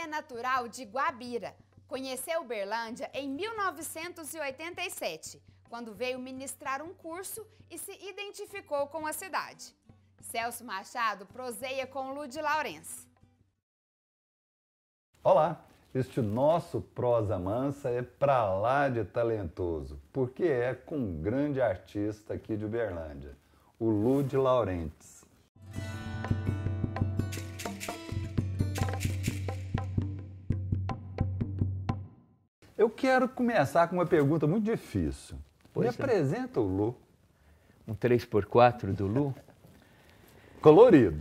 Ele é natural de Guabira. Conheceu Berlândia em 1987, quando veio ministrar um curso e se identificou com a cidade. Celso Machado proseia com Lude Laurence. Olá, este nosso prosa mansa é pra lá de talentoso, porque é com um grande artista aqui de Uberlândia, o Lude Laurentes. Eu quero começar com uma pergunta muito difícil. Pois Me é. apresenta o Lu. Um 3x4 do Lu? Colorido.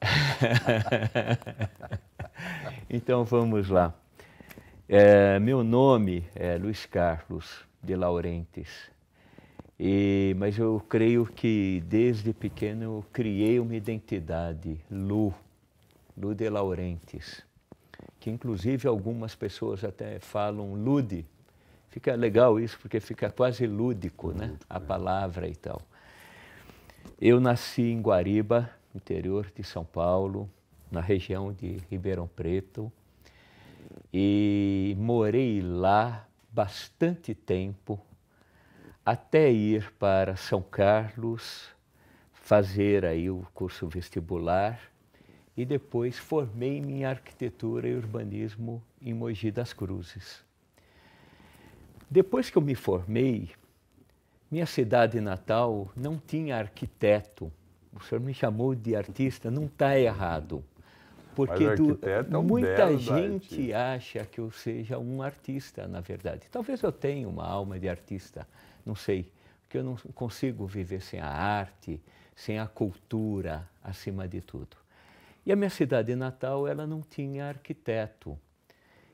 então vamos lá. É, meu nome é Luiz Carlos de Laurentes. E, mas eu creio que desde pequeno eu criei uma identidade, Lu, Lu de Laurentes que inclusive algumas pessoas até falam lude. Fica legal isso, porque fica quase lúdico, né? Lúdico, a é. palavra e tal. Eu nasci em Guariba, interior de São Paulo, na região de Ribeirão Preto, e morei lá bastante tempo, até ir para São Carlos fazer aí o curso vestibular e depois formei-me em arquitetura e urbanismo em Mogi das Cruzes. Depois que eu me formei, minha cidade natal não tinha arquiteto. O senhor me chamou de artista, não está errado. Porque do, é um muita gente acha que eu seja um artista, na verdade. Talvez eu tenha uma alma de artista, não sei. Porque eu não consigo viver sem a arte, sem a cultura, acima de tudo. E a minha cidade natal, ela não tinha arquiteto.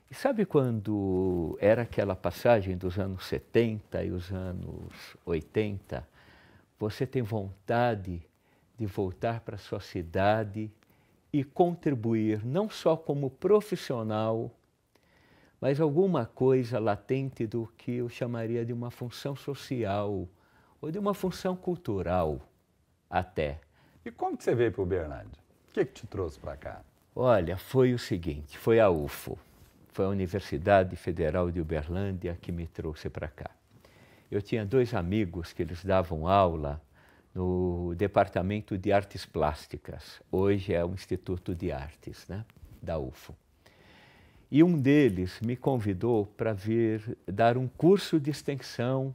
E sabe quando era aquela passagem dos anos 70 e os anos 80? Você tem vontade de voltar para sua cidade e contribuir não só como profissional, mas alguma coisa latente do que eu chamaria de uma função social ou de uma função cultural até. E como que você veio para o Bernardo? O que, que te trouxe para cá? Olha, foi o seguinte, foi a UFO, foi a Universidade Federal de Uberlândia que me trouxe para cá. Eu tinha dois amigos que eles davam aula no Departamento de Artes Plásticas, hoje é o Instituto de Artes né, da UFO. E um deles me convidou para vir dar um curso de extensão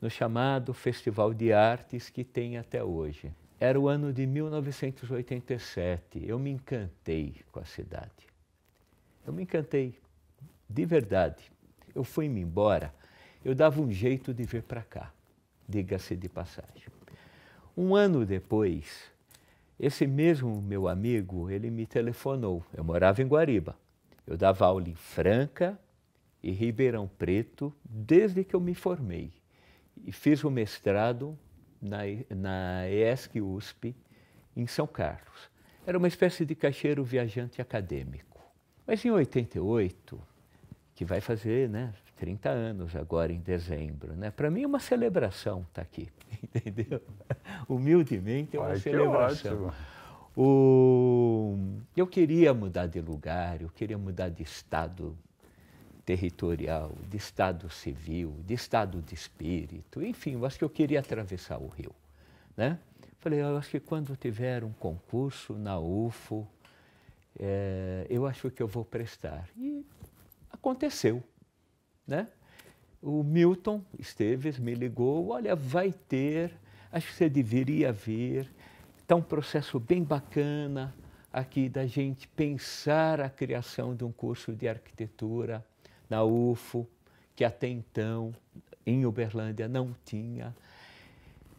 no chamado Festival de Artes que tem até hoje. Era o ano de 1987. Eu me encantei com a cidade. Eu me encantei, de verdade. Eu fui-me embora, eu dava um jeito de vir para cá, diga-se de passagem. Um ano depois, esse mesmo meu amigo, ele me telefonou. Eu morava em Guariba. Eu dava aula em Franca e Ribeirão Preto desde que eu me formei. E fiz o mestrado na, na ESC USP, em São Carlos. Era uma espécie de caixeiro viajante acadêmico. Mas em 88, que vai fazer né, 30 anos agora em dezembro, né? Para mim é uma celebração estar tá aqui, entendeu? Humildemente é uma Ai, celebração. O... Eu queria mudar de lugar, eu queria mudar de estado, territorial, de estado civil, de estado de espírito, enfim, eu acho que eu queria atravessar o rio, né? Falei, eu acho que quando tiver um concurso na UFO, é, eh, eu acho que eu vou prestar. E aconteceu, né? O Milton Esteves me ligou, olha, vai ter, acho que você deveria vir, está um processo bem bacana aqui da gente pensar a criação de um curso de arquitetura na UFO, que até então em Uberlândia não tinha.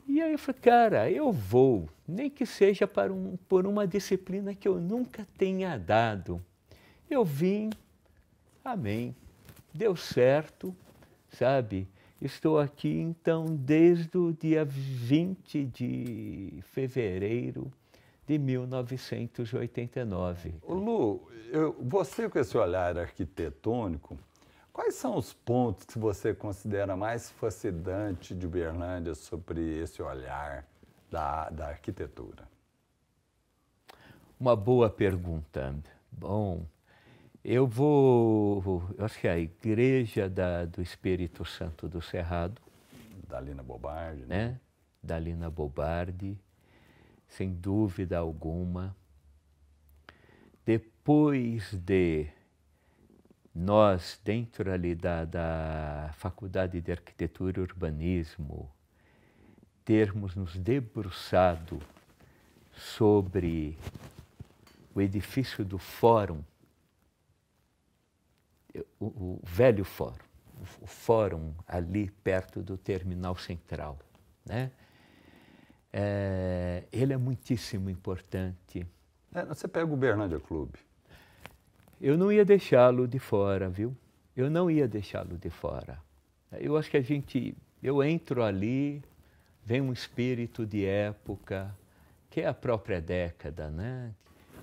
E aí eu falei, cara, eu vou, nem que seja para um, por uma disciplina que eu nunca tenha dado. Eu vim, amém, deu certo, sabe? Estou aqui, então, desde o dia 20 de fevereiro de 1989. Lu, eu, você com esse olhar arquitetônico, Quais são os pontos que você considera mais fascinante de Uberlândia sobre esse olhar da, da arquitetura? Uma boa pergunta. Bom, eu vou. Eu acho que é a Igreja da, do Espírito Santo do Cerrado. Dalina Bobardi. Né? né? Dalina Bobardi, sem dúvida alguma. Depois de nós, dentro ali da, da Faculdade de Arquitetura e Urbanismo, termos nos debruçado sobre o edifício do Fórum, o, o velho Fórum, o Fórum ali perto do Terminal Central. Né? É, ele é muitíssimo importante. É, você pega o Bernardia Clube. Eu não ia deixá-lo de fora, viu? Eu não ia deixá-lo de fora. Eu acho que a gente, eu entro ali, vem um espírito de época, que é a própria década, né?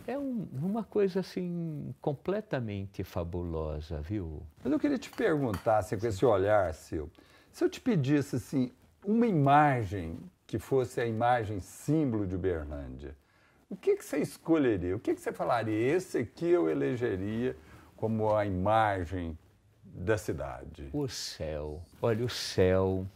É um, uma coisa assim completamente fabulosa, viu? Mas eu queria te perguntar, assim, com esse olhar seu, se eu te pedisse assim uma imagem que fosse a imagem símbolo de Uberlândia, o que, que você escolheria? O que, que você falaria? Esse aqui eu elegeria como a imagem da cidade? O céu. Olha, o céu,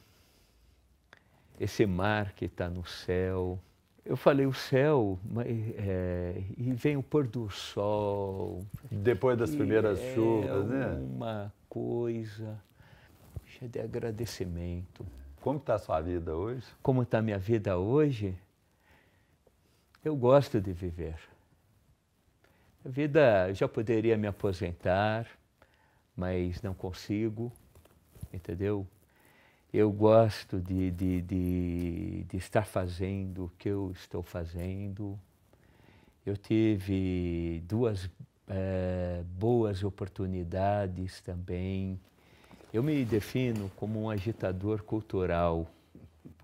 esse mar que está no céu. Eu falei o céu, mas, é, e vem o pôr do sol. Depois das primeiras é chuvas, né? Uma coisa cheia de agradecimento. Como está a sua vida hoje? Como está a minha vida hoje? Eu gosto de viver. A vida, já poderia me aposentar, mas não consigo, entendeu? Eu gosto de, de, de, de estar fazendo o que eu estou fazendo. Eu tive duas é, boas oportunidades também. Eu me defino como um agitador cultural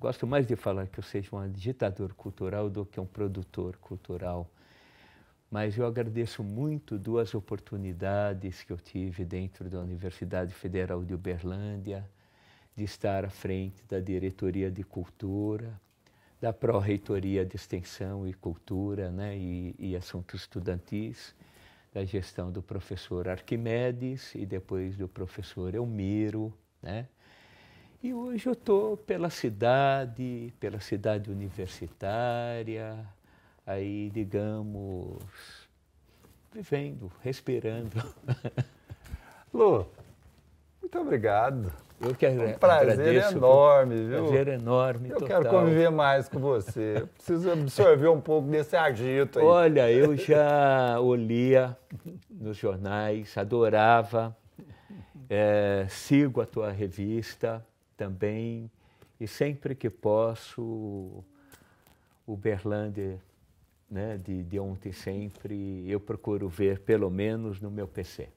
gosto mais de falar que eu seja um agitador cultural do que um produtor cultural. Mas eu agradeço muito duas oportunidades que eu tive dentro da Universidade Federal de Uberlândia, de estar à frente da Diretoria de Cultura, da Pró-Reitoria de Extensão e Cultura né, e, e Assuntos Estudantis, da gestão do professor Arquimedes e depois do professor Elmiro, né? E hoje eu estou pela cidade, pela cidade universitária, aí, digamos, vivendo, respirando. Lu, muito obrigado. Eu quero um prazer agradeço, enorme, viu? Prazer enorme. Eu total. quero conviver mais com você. Eu preciso absorver um pouco desse agito aí. Olha, eu já olia nos jornais, adorava. É, sigo a tua revista, também. E sempre que posso, Berlander né, de, de ontem sempre, eu procuro ver pelo menos no meu PC.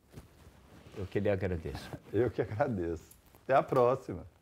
Eu que lhe agradeço. Eu que agradeço. Até a próxima.